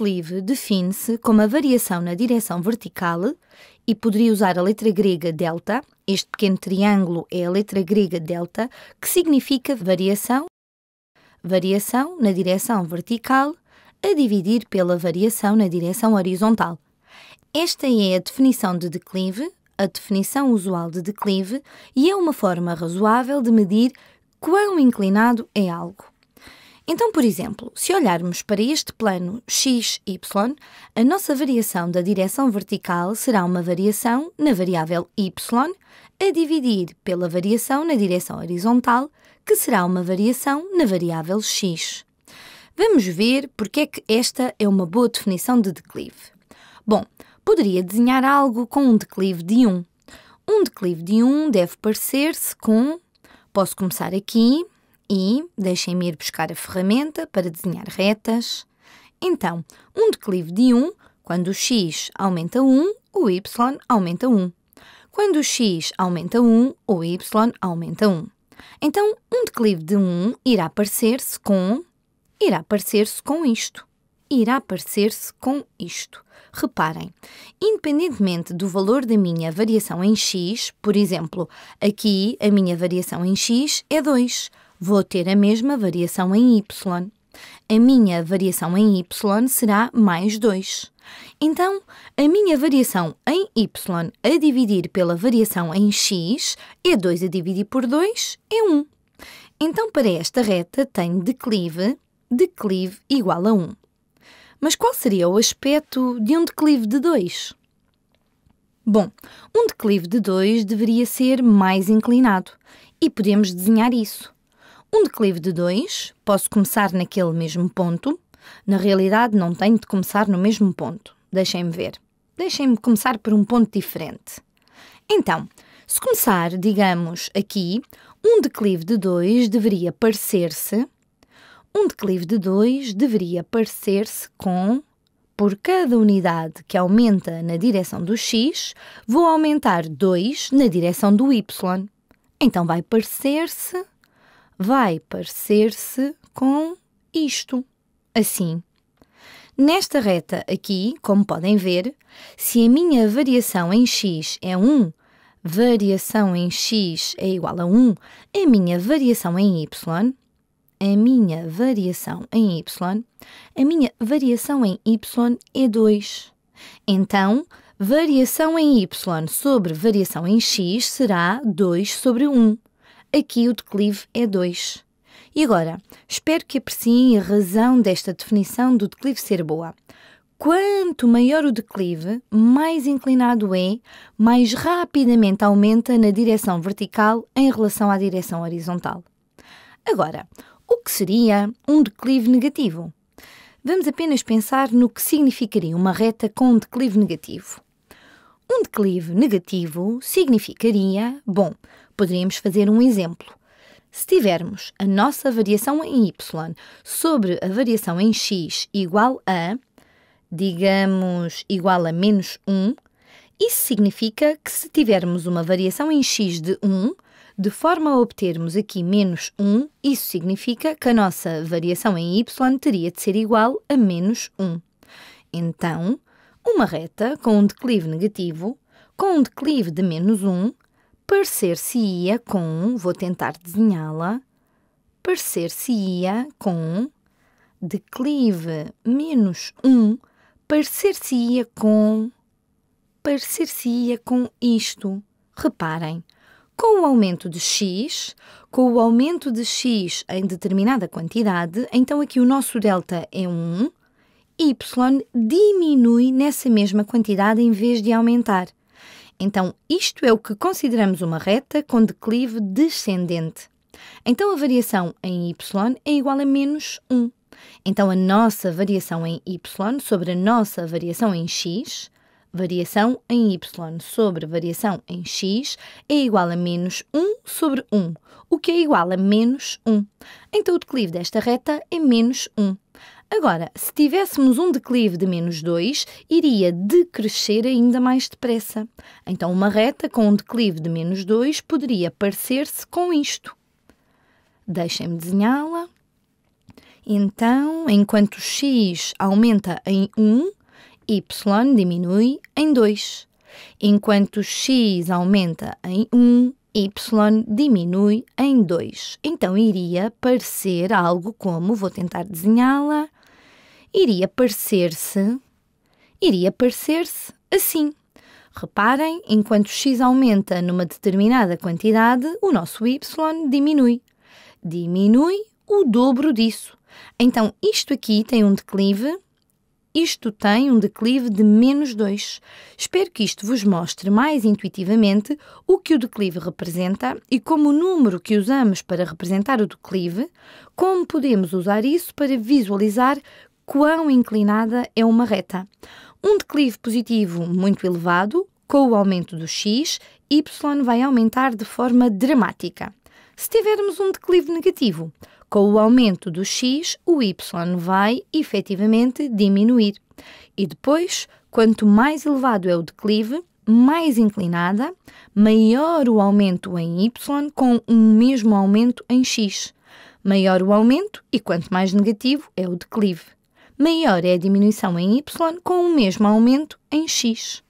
declive define-se como a variação na direção vertical e poderia usar a letra grega delta. Este pequeno triângulo é a letra grega delta, que significa variação, variação na direção vertical a dividir pela variação na direção horizontal. Esta é a definição de declive, a definição usual de declive, e é uma forma razoável de medir quão inclinado é algo. Então, por exemplo, se olharmos para este plano x-y, a nossa variação da direção vertical será uma variação na variável y a dividir pela variação na direção horizontal, que será uma variação na variável x. Vamos ver porque é que esta é uma boa definição de declive. Bom, poderia desenhar algo com um declive de 1. Um declive de 1 deve parecer-se com... Posso começar aqui, e deixem-me ir buscar a ferramenta para desenhar retas. Então, um declive de 1, quando o x aumenta 1, o y aumenta 1. Quando o x aumenta 1, o y aumenta 1. Então, um declive de 1 irá parecer-se com... irá parecer-se com isto. Irá parecer-se com isto. Reparem, independentemente do valor da minha variação em x, por exemplo, aqui a minha variação em x é 2 vou ter a mesma variação em y. A minha variação em y será mais 2. Então, a minha variação em y a dividir pela variação em x é 2 a dividir por 2 é 1. Então, para esta reta, tenho declive, declive igual a 1. Mas qual seria o aspecto de um declive de 2? Bom, um declive de 2 deveria ser mais inclinado e podemos desenhar isso um declive de 2, posso começar naquele mesmo ponto. Na realidade, não tenho de começar no mesmo ponto. Deixem-me ver. Deixem-me começar por um ponto diferente. Então, se começar, digamos, aqui, um declive de 2 deveria parecer-se. Um declive de 2 deveria parecer-se com. Por cada unidade que aumenta na direção do x, vou aumentar 2 na direção do y. Então vai parecer-se vai parecer-se com isto, assim. Nesta reta aqui, como podem ver, se a minha variação em x é 1, variação em x é igual a 1, a minha variação em y, a minha variação em y, a minha variação em y é 2. Então, variação em y sobre variação em x será 2 sobre 1. Aqui o declive é 2. E agora, espero que apreciem a razão desta definição do declive ser boa. Quanto maior o declive, mais inclinado é, mais rapidamente aumenta na direção vertical em relação à direção horizontal. Agora, o que seria um declive negativo? Vamos apenas pensar no que significaria uma reta com um declive negativo. Um declive negativo significaria, bom, Poderíamos fazer um exemplo. Se tivermos a nossa variação em y sobre a variação em x igual a, digamos, igual a menos 1, isso significa que se tivermos uma variação em x de 1, de forma a obtermos aqui menos 1, isso significa que a nossa variação em y teria de ser igual a menos 1. Então, uma reta com um declive negativo, com um declive de menos 1, parecer-se-ia com, vou tentar desenhá-la, parecer-se-ia com declive menos 1, parecer-se-ia com, parecer-se-ia com isto. Reparem, com o aumento de x, com o aumento de x em determinada quantidade, então aqui o nosso delta é 1, y diminui nessa mesma quantidade em vez de aumentar. Então, isto é o que consideramos uma reta com declive descendente. Então, a variação em y é igual a menos 1. Então, a nossa variação em y sobre a nossa variação em x, variação em y sobre variação em x, é igual a menos 1 sobre 1, o que é igual a menos 1. Então, o declive desta reta é menos 1. Agora, se tivéssemos um declive de menos 2, iria decrescer ainda mais depressa. Então, uma reta com um declive de menos 2 poderia parecer-se com isto. Deixem-me desenhá-la. Então, enquanto x aumenta em 1, y diminui em 2. Enquanto x aumenta em 1, y diminui em 2. Então, iria parecer algo como, vou tentar desenhá-la iria parecer-se. iria parecer-se assim. Reparem, enquanto x aumenta numa determinada quantidade, o nosso y diminui. Diminui o dobro disso. Então, isto aqui tem um declive, isto tem um declive de menos 2. Espero que isto vos mostre mais intuitivamente o que o declive representa e como o número que usamos para representar o declive, como podemos usar isso para visualizar quão inclinada é uma reta. Um declive positivo muito elevado, com o aumento do x, y vai aumentar de forma dramática. Se tivermos um declive negativo, com o aumento do x, o y vai efetivamente diminuir. E depois, quanto mais elevado é o declive, mais inclinada, maior o aumento em y com um mesmo aumento em x. Maior o aumento e quanto mais negativo é o declive maior é a diminuição em y com o mesmo aumento em x.